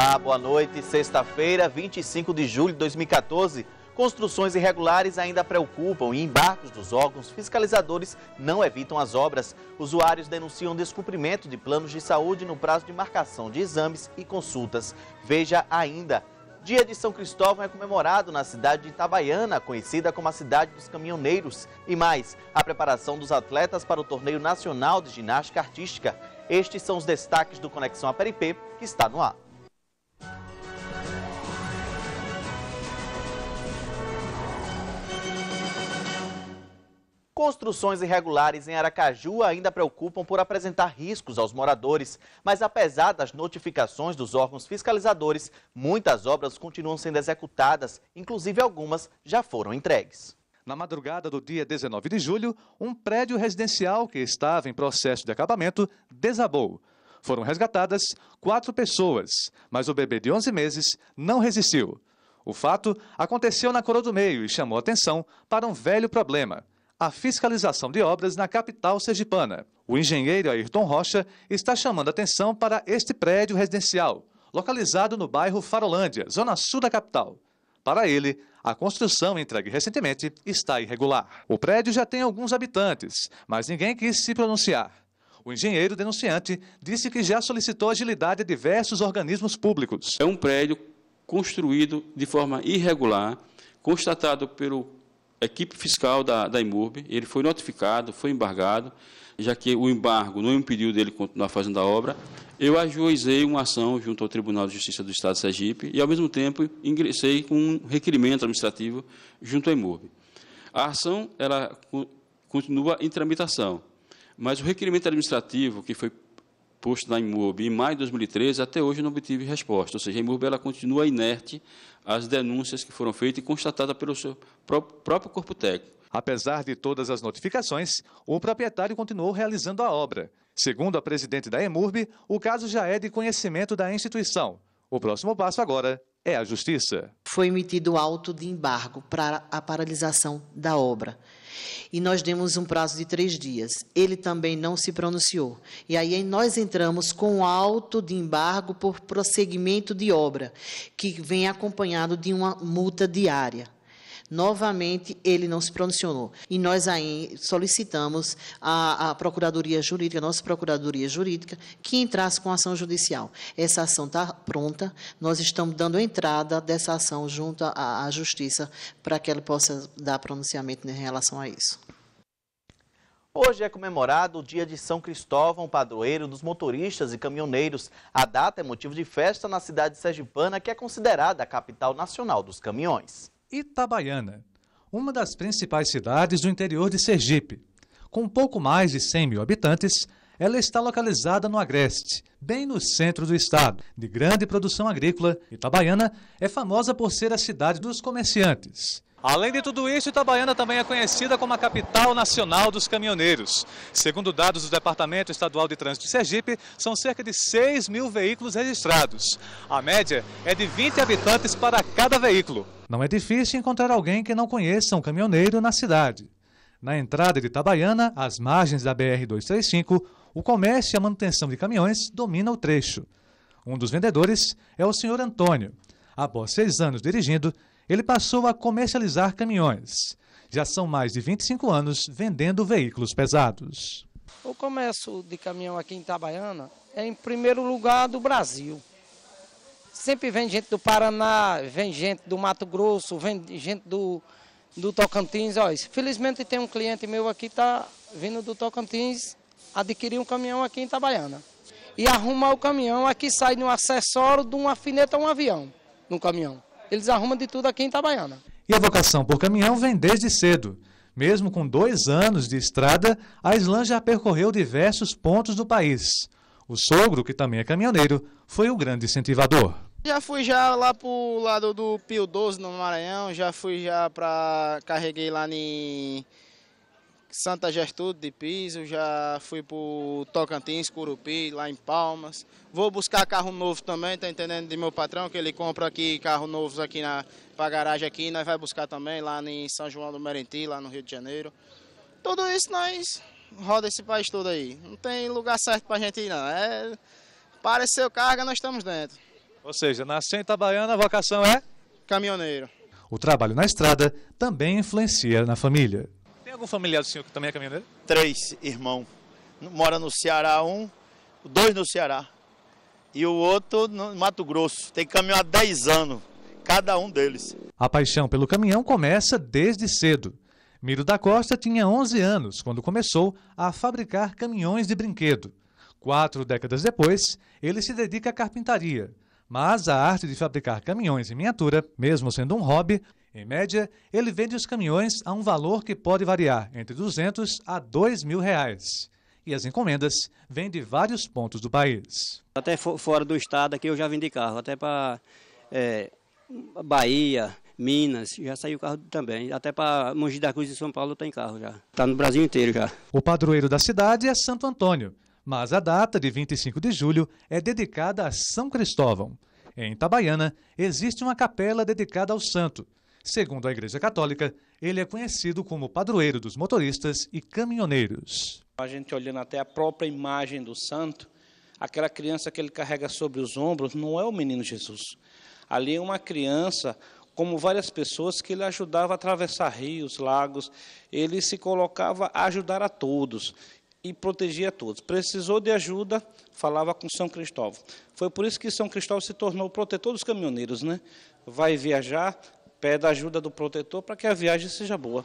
Olá, boa noite. Sexta-feira, 25 de julho de 2014. Construções irregulares ainda preocupam e embarques dos órgãos fiscalizadores não evitam as obras. Usuários denunciam descumprimento de planos de saúde no prazo de marcação de exames e consultas. Veja ainda. Dia de São Cristóvão é comemorado na cidade de Itabaiana, conhecida como a cidade dos caminhoneiros. E mais, a preparação dos atletas para o Torneio Nacional de Ginástica Artística. Estes são os destaques do Conexão APRP, que está no ar. Construções irregulares em Aracaju ainda preocupam por apresentar riscos aos moradores, mas apesar das notificações dos órgãos fiscalizadores, muitas obras continuam sendo executadas, inclusive algumas já foram entregues. Na madrugada do dia 19 de julho, um prédio residencial que estava em processo de acabamento desabou. Foram resgatadas quatro pessoas, mas o bebê de 11 meses não resistiu. O fato aconteceu na Coroa do Meio e chamou atenção para um velho problema a fiscalização de obras na capital sergipana. O engenheiro Ayrton Rocha está chamando atenção para este prédio residencial, localizado no bairro Farolândia, zona sul da capital. Para ele, a construção entregue recentemente está irregular. O prédio já tem alguns habitantes, mas ninguém quis se pronunciar. O engenheiro denunciante disse que já solicitou agilidade a diversos organismos públicos. É um prédio construído de forma irregular, constatado pelo equipe fiscal da, da IMURB, ele foi notificado, foi embargado, já que o embargo não impediu dele continuar fazendo a obra, eu ajuizei uma ação junto ao Tribunal de Justiça do Estado de Sergipe e, ao mesmo tempo, ingressei com um requerimento administrativo junto à IMURB. A ação ela continua em tramitação, mas o requerimento administrativo que foi posto na Emurbi, em maio de 2013, até hoje não obtive resposta. Ou seja, a Emurbi ela continua inerte às denúncias que foram feitas e constatadas pelo seu próprio corpo técnico. Apesar de todas as notificações, o proprietário continuou realizando a obra. Segundo a presidente da EMURB, o caso já é de conhecimento da instituição. O próximo passo agora é a justiça foi emitido o auto de embargo para a paralisação da obra. E nós demos um prazo de três dias. Ele também não se pronunciou. E aí nós entramos com auto de embargo por prosseguimento de obra, que vem acompanhado de uma multa diária. Novamente, ele não se pronunciou. E nós aí solicitamos à, Procuradoria Jurídica, nossa Procuradoria Jurídica, que entrasse com ação judicial. Essa ação está pronta, nós estamos dando entrada dessa ação junto à, à Justiça para que ela possa dar pronunciamento em relação a isso. Hoje é comemorado o dia de São Cristóvão, padroeiro dos motoristas e caminhoneiros. A data é motivo de festa na cidade de sergipana, que é considerada a capital nacional dos caminhões. Itabaiana, uma das principais cidades do interior de Sergipe. Com pouco mais de 100 mil habitantes, ela está localizada no Agreste, bem no centro do estado. De grande produção agrícola, Itabaiana é famosa por ser a cidade dos comerciantes. Além de tudo isso, Itabaiana também é conhecida como a capital nacional dos caminhoneiros. Segundo dados do Departamento Estadual de Trânsito de Sergipe, são cerca de 6 mil veículos registrados. A média é de 20 habitantes para cada veículo. Não é difícil encontrar alguém que não conheça um caminhoneiro na cidade. Na entrada de Itabaiana, às margens da BR-235, o comércio e a manutenção de caminhões domina o trecho. Um dos vendedores é o senhor Antônio. Após seis anos dirigindo, ele passou a comercializar caminhões. Já são mais de 25 anos vendendo veículos pesados. O comércio de caminhão aqui em Itabaiana é em primeiro lugar do Brasil. Sempre vem gente do Paraná, vem gente do Mato Grosso, vem gente do, do Tocantins. Olha, felizmente tem um cliente meu aqui que está vindo do Tocantins adquirir um caminhão aqui em Itabaiana. E arrumar o caminhão, aqui sai de um acessório, de um fineta, um avião no caminhão. Eles arrumam de tudo aqui em Itabaiana. E a vocação por caminhão vem desde cedo. Mesmo com dois anos de estrada, a Islã já percorreu diversos pontos do país. O sogro, que também é caminhoneiro, foi o grande incentivador. Já fui já lá pro lado do Pio 12 no Maranhão, já fui já para carreguei lá em Santa Gertrude de Piso, já fui pro Tocantins, Curupi, lá em Palmas. Vou buscar carro novo também, tá entendendo? De meu patrão, que ele compra aqui carro novos aqui na pra garagem aqui, nós vai buscar também lá em São João do Merenti, lá no Rio de Janeiro. Tudo isso nós roda esse país todo aí. Não tem lugar certo pra gente ir não. É pareceu carga, nós estamos dentro. Ou seja, na Santa baiana, a vocação é caminhoneiro. O trabalho na estrada também influencia na família algum familiar do senhor que também é caminhoneiro? Três irmãos. Mora no Ceará um, dois no Ceará e o outro no Mato Grosso. Tem caminhão há 10 anos, cada um deles. A paixão pelo caminhão começa desde cedo. Miro da Costa tinha 11 anos quando começou a fabricar caminhões de brinquedo. Quatro décadas depois, ele se dedica à carpintaria. Mas a arte de fabricar caminhões em miniatura, mesmo sendo um hobby, em média, ele vende os caminhões a um valor que pode variar entre 200 a 2 mil reais. E as encomendas vêm de vários pontos do país. Até fora do estado aqui eu já vendi carro, até para é, Bahia, Minas, já saiu carro também. Até para Mogi da Cruz e São Paulo tem carro já. Está no Brasil inteiro já. O padroeiro da cidade é Santo Antônio, mas a data de 25 de julho é dedicada a São Cristóvão. Em Itabaiana, existe uma capela dedicada ao santo, Segundo a Igreja Católica, ele é conhecido como padroeiro dos motoristas e caminhoneiros. A gente olhando até a própria imagem do santo, aquela criança que ele carrega sobre os ombros não é o menino Jesus. Ali é uma criança, como várias pessoas, que ele ajudava a atravessar rios, lagos, ele se colocava a ajudar a todos e protegia a todos. Precisou de ajuda, falava com São Cristóvão. Foi por isso que São Cristóvão se tornou protetor dos caminhoneiros, né? Vai viajar, pede a ajuda do protetor para que a viagem seja boa.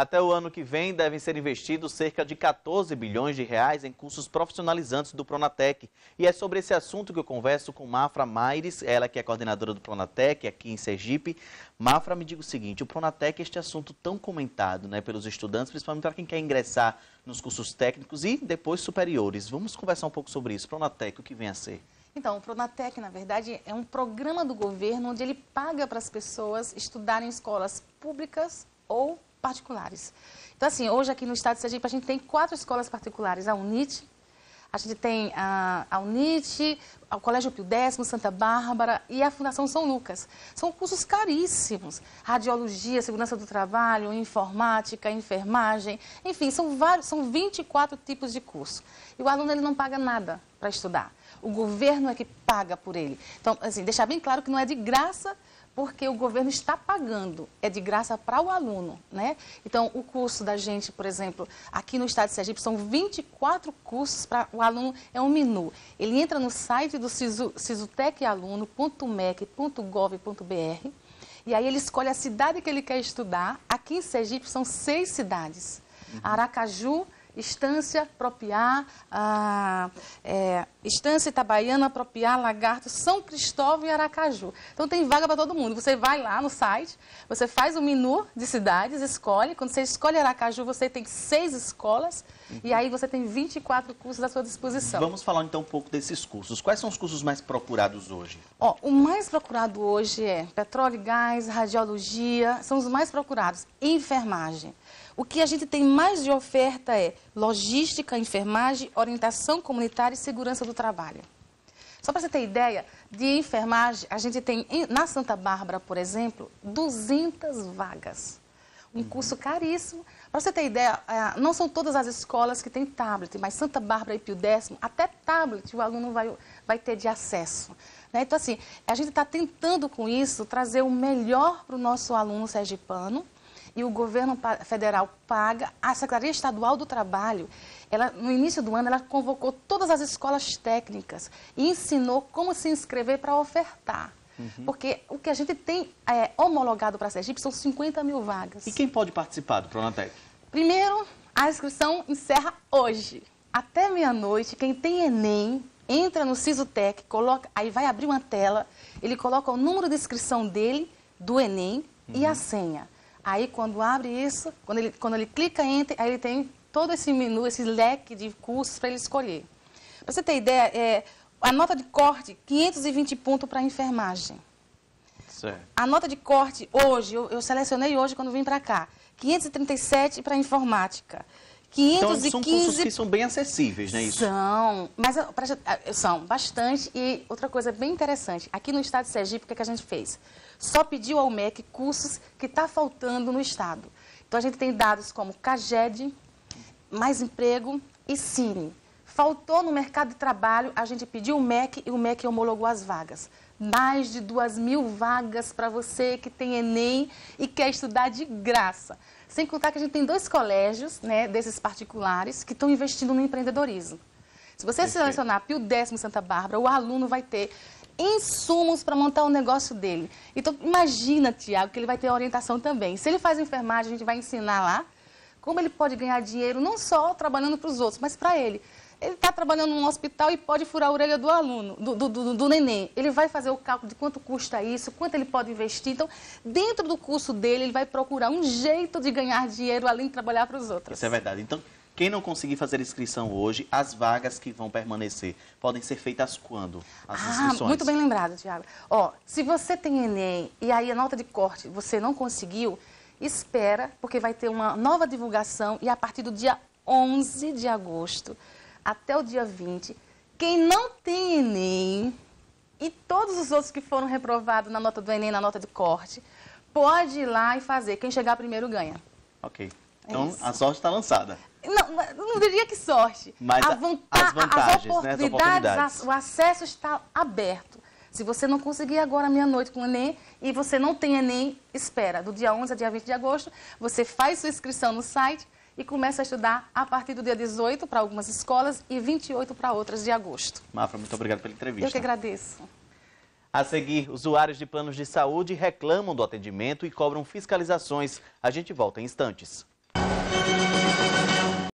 Até o ano que vem devem ser investidos cerca de 14 bilhões de reais em cursos profissionalizantes do Pronatec. E é sobre esse assunto que eu converso com Mafra Maires, ela que é coordenadora do Pronatec aqui em Sergipe. Mafra, me diga o seguinte, o Pronatec é este assunto tão comentado né, pelos estudantes, principalmente para quem quer ingressar nos cursos técnicos e depois superiores. Vamos conversar um pouco sobre isso. Pronatec, o que vem a ser? Então, o Pronatec, na verdade, é um programa do governo onde ele paga para as pessoas estudarem em escolas públicas ou particulares. Então, assim, hoje aqui no estado de Sergipe, a gente tem quatro escolas particulares. A UNIT, a gente tem a, a UNIT, o Colégio Pio X, Santa Bárbara e a Fundação São Lucas. São cursos caríssimos. Radiologia, segurança do trabalho, informática, enfermagem, enfim, são, vários, são 24 tipos de curso. E o aluno ele não paga nada para estudar. O governo é que paga por ele. Então, assim, deixar bem claro que não é de graça porque o governo está pagando, é de graça para o aluno, né? Então, o curso da gente, por exemplo, aqui no estado de Sergipe, são 24 cursos para o aluno, é um menu. Ele entra no site do cisutecaluno.mec.gov.br e aí ele escolhe a cidade que ele quer estudar. Aqui em Sergipe são seis cidades, uhum. Aracaju, Estância, Propiá, é, Estância Itabaiana, Propiá, Lagarto, São Cristóvão e Aracaju. Então tem vaga para todo mundo. Você vai lá no site, você faz um menu de cidades, escolhe. Quando você escolhe Aracaju, você tem seis escolas uhum. e aí você tem 24 cursos à sua disposição. Vamos falar então um pouco desses cursos. Quais são os cursos mais procurados hoje? Ó, o mais procurado hoje é petróleo e gás, radiologia, são os mais procurados. Enfermagem. O que a gente tem mais de oferta é logística, enfermagem, orientação comunitária e segurança do trabalho. Só para você ter ideia, de enfermagem, a gente tem na Santa Bárbara, por exemplo, 200 vagas. Um uhum. curso caríssimo. Para você ter ideia, é, não são todas as escolas que têm tablet, mas Santa Bárbara e Pio X, até tablet o aluno vai, vai ter de acesso. Né? Então, assim, a gente está tentando com isso trazer o melhor para o nosso aluno sergipano, e o governo federal paga, a Secretaria Estadual do Trabalho, ela, no início do ano, ela convocou todas as escolas técnicas e ensinou como se inscrever para ofertar. Uhum. Porque o que a gente tem é, homologado para a Sergipe são 50 mil vagas. E quem pode participar do Pronatec? Primeiro, a inscrição encerra hoje. Até meia-noite, quem tem Enem, entra no Sisutec, coloca, aí vai abrir uma tela, ele coloca o número de inscrição dele, do Enem, uhum. e a uhum. senha. Aí quando abre isso, quando ele, quando ele clica em Enter, aí ele tem todo esse menu, esse leque de cursos para ele escolher. Para você ter ideia, é, a nota de corte, 520 pontos para enfermagem. Certo. A nota de corte hoje, eu, eu selecionei hoje quando vim para cá, 537 para informática. 515... Então, são cursos que são bem acessíveis, não é isso? São, mas é, são bastante. E outra coisa bem interessante, aqui no estado de Sergipe, o que, é que a gente fez? Só pediu ao MEC cursos que está faltando no estado. Então, a gente tem dados como CAGED, Mais Emprego e Cine. Faltou no mercado de trabalho, a gente pediu o MEC e o MEC homologou as vagas. Mais de duas mil vagas para você que tem Enem e quer estudar de graça. Sem contar que a gente tem dois colégios, né, desses particulares, que estão investindo no empreendedorismo. Se você Perfeito. selecionar Pio Décimo Santa Bárbara, o aluno vai ter insumos para montar o negócio dele. Então, imagina, Tiago, que ele vai ter orientação também. Se ele faz enfermagem, a gente vai ensinar lá como ele pode ganhar dinheiro, não só trabalhando para os outros, mas para ele. Ele está trabalhando num hospital e pode furar a orelha do aluno, do, do, do, do, neném. Ele vai fazer o cálculo de quanto custa isso, quanto ele pode investir. Então, dentro do curso dele, ele vai procurar um jeito de ganhar dinheiro além de trabalhar para os outros. Isso é verdade. Então, quem não conseguir fazer inscrição hoje, as vagas que vão permanecer podem ser feitas quando? As ah, inscrições. muito bem lembrado, Tiago. Ó, se você tem Enem e aí a nota de corte você não conseguiu, espera, porque vai ter uma nova divulgação e a partir do dia 11 de agosto até o dia 20. Quem não tem Enem e todos os outros que foram reprovados na nota do Enem, na nota de corte, pode ir lá e fazer. Quem chegar primeiro ganha. Ok. É então, a sorte está lançada. Não, não diria que sorte. Mas a vontade, as vantagens, as oportunidades, né? as oportunidades. o acesso está aberto. Se você não conseguir agora meia-noite com o Enem e você não tem Enem, espera. Do dia 11 a dia 20 de agosto, você faz sua inscrição no site, e começa a estudar a partir do dia 18 para algumas escolas e 28 para outras de agosto. Mafra, muito obrigado pela entrevista. Eu que agradeço. A seguir, usuários de planos de saúde reclamam do atendimento e cobram fiscalizações. A gente volta em instantes.